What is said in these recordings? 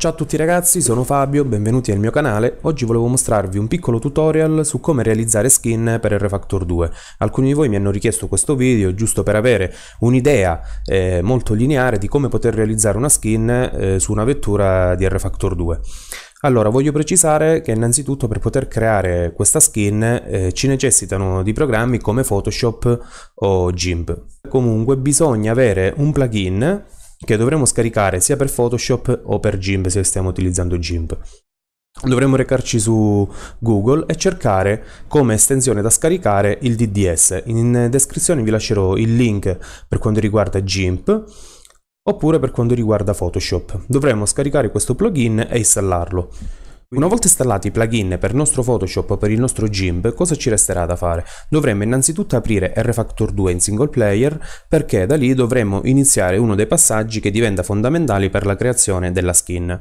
Ciao a tutti ragazzi, sono Fabio, benvenuti nel mio canale. Oggi volevo mostrarvi un piccolo tutorial su come realizzare skin per R-Factor 2. Alcuni di voi mi hanno richiesto questo video giusto per avere un'idea eh, molto lineare di come poter realizzare una skin eh, su una vettura di R-Factor 2. Allora, voglio precisare che innanzitutto per poter creare questa skin eh, ci necessitano di programmi come Photoshop o GIMP. Comunque bisogna avere un plugin che dovremo scaricare sia per Photoshop o per GIMP se stiamo utilizzando GIMP. Dovremmo recarci su Google e cercare come estensione da scaricare il DDS. In descrizione vi lascerò il link per quanto riguarda GIMP oppure per quanto riguarda Photoshop. Dovremmo scaricare questo plugin e installarlo. Una volta installati i plugin per il nostro Photoshop per il nostro GIMP, cosa ci resterà da fare? Dovremmo innanzitutto aprire RFactor 2 in single player perché da lì dovremmo iniziare uno dei passaggi che diventa fondamentale per la creazione della skin.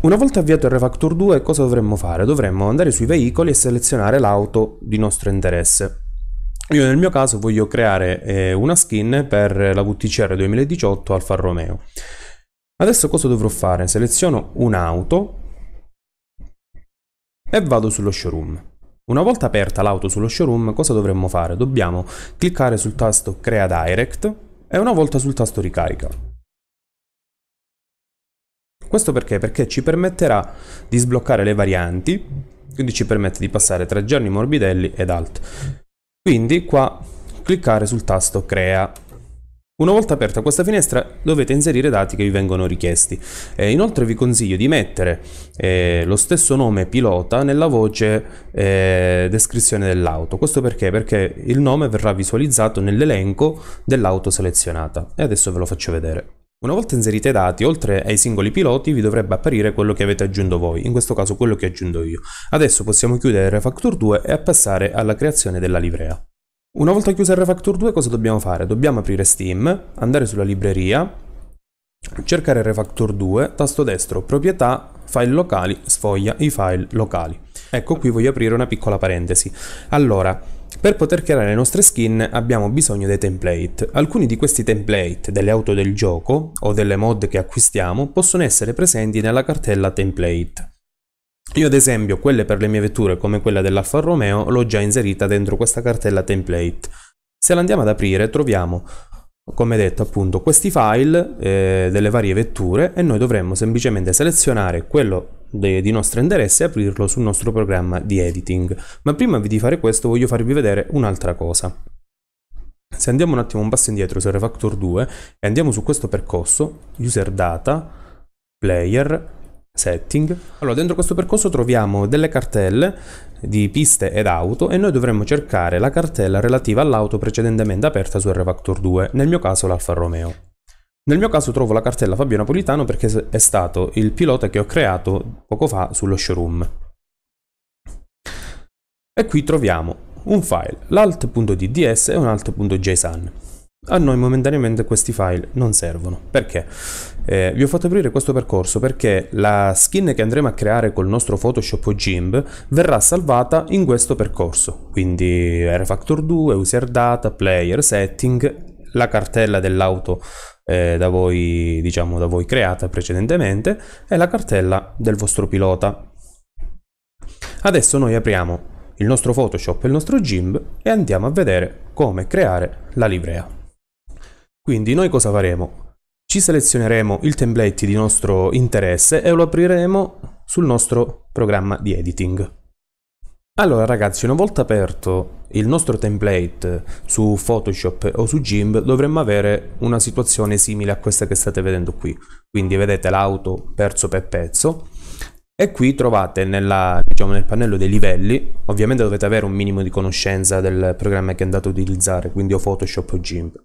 Una volta avviato RFactor 2 cosa dovremmo fare? Dovremmo andare sui veicoli e selezionare l'auto di nostro interesse. Io nel mio caso voglio creare eh, una skin per la VTCR 2018 Alfa Romeo. Adesso cosa dovrò fare? Seleziono un'auto e vado sullo showroom. Una volta aperta l'auto sullo showroom, cosa dovremmo fare? Dobbiamo cliccare sul tasto Crea Direct e una volta sul tasto Ricarica. Questo perché? Perché ci permetterà di sbloccare le varianti, quindi ci permette di passare tra giorni morbidelli ed alt. Quindi qua cliccare sul tasto Crea una volta aperta questa finestra dovete inserire i dati che vi vengono richiesti. Eh, inoltre vi consiglio di mettere eh, lo stesso nome pilota nella voce eh, descrizione dell'auto. Questo perché? Perché il nome verrà visualizzato nell'elenco dell'auto selezionata. E adesso ve lo faccio vedere. Una volta inserite i dati, oltre ai singoli piloti, vi dovrebbe apparire quello che avete aggiunto voi, in questo caso quello che aggiunto io. Adesso possiamo chiudere Refactor 2 e passare alla creazione della livrea. Una volta chiusa il Refactor 2 cosa dobbiamo fare? Dobbiamo aprire Steam, andare sulla libreria, cercare Refactor 2, tasto destro, proprietà, file locali, sfoglia i file locali. Ecco qui voglio aprire una piccola parentesi. Allora, per poter creare le nostre skin abbiamo bisogno dei template. Alcuni di questi template delle auto del gioco o delle mod che acquistiamo possono essere presenti nella cartella template. Io ad esempio quelle per le mie vetture come quella dell'Alfa Romeo l'ho già inserita dentro questa cartella template. Se la andiamo ad aprire troviamo, come detto appunto, questi file eh, delle varie vetture e noi dovremmo semplicemente selezionare quello di nostro interesse e aprirlo sul nostro programma di editing. Ma prima di fare questo voglio farvi vedere un'altra cosa. Se andiamo un attimo un passo indietro su Refactor 2 e andiamo su questo percorso, user data, player setting. Allora, dentro questo percorso troviamo delle cartelle di piste ed auto e noi dovremmo cercare la cartella relativa all'auto precedentemente aperta su R-Factor 2, nel mio caso l'Alfa Romeo. Nel mio caso trovo la cartella Fabio Napolitano perché è stato il pilota che ho creato poco fa sullo showroom. E qui troviamo un file, l'alt.dds e un alt.json. A noi momentaneamente questi file non servono. Perché? Eh, vi ho fatto aprire questo percorso perché la skin che andremo a creare col nostro Photoshop o GIMP verrà salvata in questo percorso. Quindi Refactor 2, User Data, Player, Setting, la cartella dell'auto eh, da, voi, diciamo, da voi creata precedentemente e la cartella del vostro pilota. Adesso noi apriamo il nostro Photoshop e il nostro GIMP e andiamo a vedere come creare la livrea. Quindi noi cosa faremo? Ci selezioneremo il template di nostro interesse e lo apriremo sul nostro programma di editing. Allora ragazzi, una volta aperto il nostro template su Photoshop o su Gimp dovremmo avere una situazione simile a questa che state vedendo qui. Quindi vedete l'auto perso per pezzo e qui trovate nella, diciamo, nel pannello dei livelli, ovviamente dovete avere un minimo di conoscenza del programma che andate ad utilizzare, quindi o Photoshop o Gimp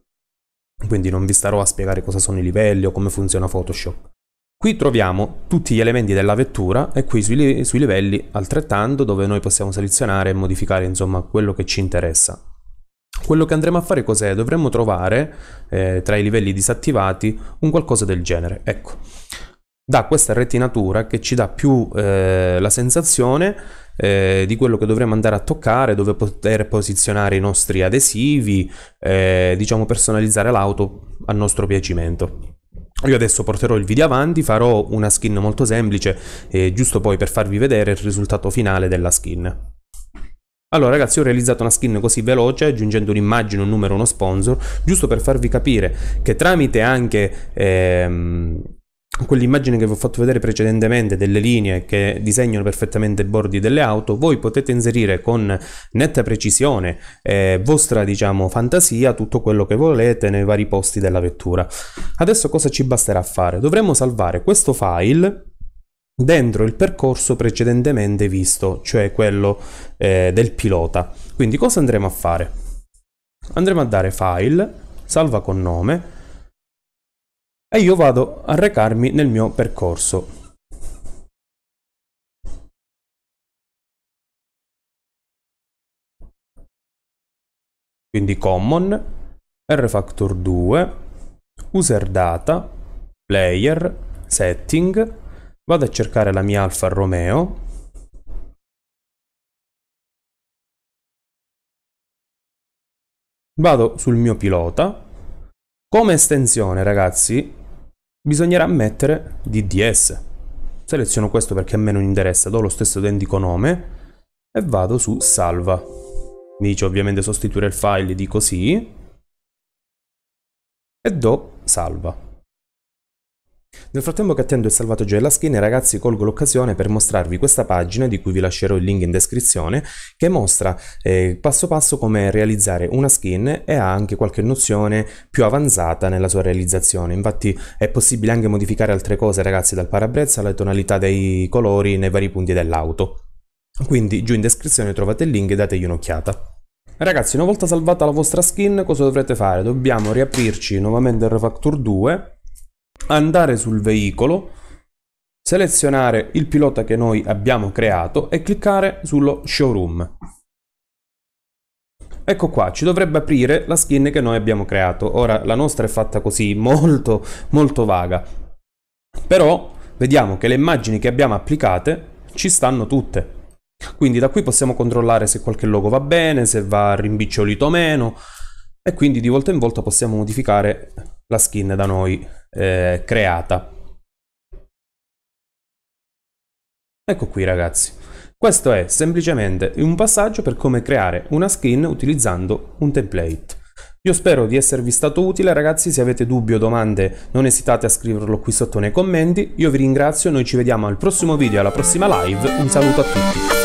quindi non vi starò a spiegare cosa sono i livelli o come funziona Photoshop. Qui troviamo tutti gli elementi della vettura e qui sui, sui livelli altrettanto dove noi possiamo selezionare e modificare insomma quello che ci interessa. Quello che andremo a fare cos'è? Dovremmo trovare eh, tra i livelli disattivati un qualcosa del genere. Ecco, da questa retinatura che ci dà più eh, la sensazione eh, di quello che dovremmo andare a toccare, dove poter posizionare i nostri adesivi, eh, diciamo personalizzare l'auto a nostro piacimento. Io adesso porterò il video avanti, farò una skin molto semplice, giusto poi per farvi vedere il risultato finale della skin. Allora ragazzi ho realizzato una skin così veloce aggiungendo un'immagine, un numero, uno sponsor, giusto per farvi capire che tramite anche ehm, quell'immagine che vi ho fatto vedere precedentemente delle linee che disegnano perfettamente i bordi delle auto, voi potete inserire con netta precisione eh, vostra diciamo fantasia tutto quello che volete nei vari posti della vettura. Adesso cosa ci basterà fare? Dovremmo salvare questo file dentro il percorso precedentemente visto, cioè quello eh, del pilota. Quindi cosa andremo a fare? Andremo a dare file, salva con nome, e io vado a recarmi nel mio percorso. Quindi common, rfactor 2, user data, player, setting, vado a cercare la mia Alfa Romeo, vado sul mio pilota, come estensione ragazzi bisognerà mettere DDS. Seleziono questo perché a me non interessa, do lo stesso identico nome e vado su salva. Mi dice ovviamente sostituire il file, dico sì e do salva. Nel frattempo che attendo il salvataggio della skin, ragazzi, colgo l'occasione per mostrarvi questa pagina, di cui vi lascerò il link in descrizione, che mostra eh, passo passo come realizzare una skin e ha anche qualche nozione più avanzata nella sua realizzazione. Infatti è possibile anche modificare altre cose, ragazzi, dal parabrezza alla tonalità dei colori nei vari punti dell'auto. Quindi giù in descrizione trovate il link e dategli un'occhiata. Ragazzi, una volta salvata la vostra skin, cosa dovrete fare? Dobbiamo riaprirci nuovamente il Refactor 2 andare sul veicolo, selezionare il pilota che noi abbiamo creato e cliccare sullo showroom. Ecco qua, ci dovrebbe aprire la skin che noi abbiamo creato. Ora, la nostra è fatta così, molto, molto vaga. Però, vediamo che le immagini che abbiamo applicate ci stanno tutte. Quindi da qui possiamo controllare se qualche logo va bene, se va rimbicciolito o meno, e quindi di volta in volta possiamo modificare la skin da noi eh, creata. Ecco qui ragazzi. Questo è semplicemente un passaggio per come creare una skin utilizzando un template. Io spero di esservi stato utile ragazzi, se avete dubbi o domande non esitate a scriverlo qui sotto nei commenti, io vi ringrazio, noi ci vediamo al prossimo video, alla prossima live, un saluto a tutti!